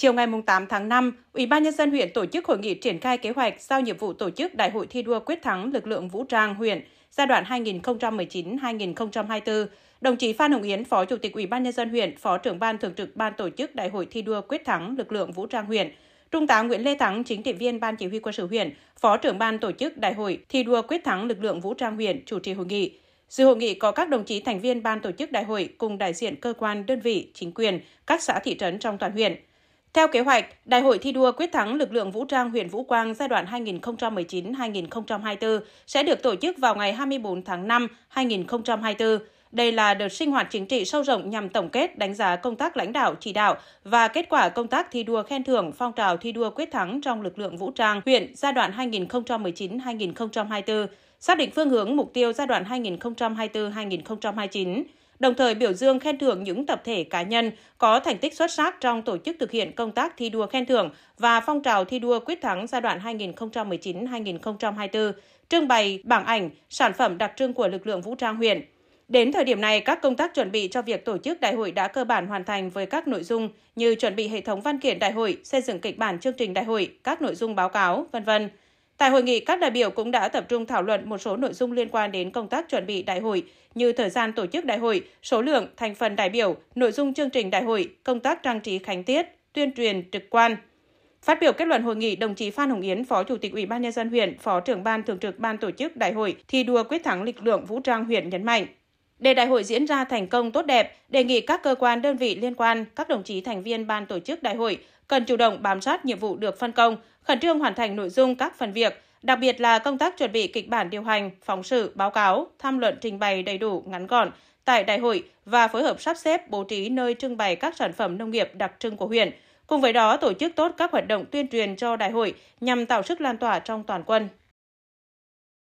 Chiều ngày 8 tháng 5, Ủy ban nhân dân huyện tổ chức hội nghị triển khai kế hoạch giao nhiệm vụ tổ chức Đại hội thi đua quyết thắng lực lượng vũ trang huyện giai đoạn 2019-2024. Đồng chí Phan Hồng Yến, Phó Chủ tịch Ủy ban nhân dân huyện, Phó trưởng ban thường trực ban tổ chức Đại hội thi đua quyết thắng lực lượng vũ trang huyện, Trung tá Nguyễn Lê Thắng, chính trị viên Ban Chỉ huy quân sự huyện, Phó trưởng ban tổ chức Đại hội thi đua quyết thắng lực lượng vũ trang huyện chủ trì hội nghị. Dự hội nghị có các đồng chí thành viên ban tổ chức đại hội cùng đại diện cơ quan, đơn vị, chính quyền, các xã thị trấn trong toàn huyện. Theo kế hoạch, Đại hội thi đua quyết thắng lực lượng vũ trang huyện Vũ Quang giai đoạn 2019-2024 sẽ được tổ chức vào ngày 24 tháng 5, 2024. Đây là đợt sinh hoạt chính trị sâu rộng nhằm tổng kết, đánh giá công tác lãnh đạo, chỉ đạo và kết quả công tác thi đua khen thưởng phong trào thi đua quyết thắng trong lực lượng vũ trang huyện giai đoạn 2019-2024, xác định phương hướng mục tiêu giai đoạn 2024-2029 đồng thời biểu dương khen thưởng những tập thể cá nhân có thành tích xuất sắc trong tổ chức thực hiện công tác thi đua khen thưởng và phong trào thi đua quyết thắng giai đoạn 2019-2024, trưng bày bảng ảnh, sản phẩm đặc trưng của lực lượng vũ trang huyện. Đến thời điểm này, các công tác chuẩn bị cho việc tổ chức đại hội đã cơ bản hoàn thành với các nội dung như chuẩn bị hệ thống văn kiện đại hội, xây dựng kịch bản chương trình đại hội, các nội dung báo cáo, vân vân. Tại hội nghị, các đại biểu cũng đã tập trung thảo luận một số nội dung liên quan đến công tác chuẩn bị đại hội như thời gian tổ chức đại hội, số lượng, thành phần đại biểu, nội dung chương trình đại hội, công tác trang trí khánh tiết, tuyên truyền trực quan. Phát biểu kết luận hội nghị, đồng chí Phan Hồng Yến, Phó Chủ tịch Ủy ban nhân dân huyện, Phó trưởng ban thường trực ban tổ chức đại hội thi đua quyết thắng lực lượng vũ trang huyện nhấn mạnh, để đại hội diễn ra thành công tốt đẹp, đề nghị các cơ quan đơn vị liên quan, các đồng chí thành viên ban tổ chức đại hội cần chủ động bám sát nhiệm vụ được phân công, khẩn trương hoàn thành nội dung các phần việc, đặc biệt là công tác chuẩn bị kịch bản điều hành, phóng sự, báo cáo, tham luận trình bày đầy đủ, ngắn gọn tại đại hội và phối hợp sắp xếp bố trí nơi trưng bày các sản phẩm nông nghiệp đặc trưng của huyện. Cùng với đó, tổ chức tốt các hoạt động tuyên truyền cho đại hội nhằm tạo sức lan tỏa trong toàn quân.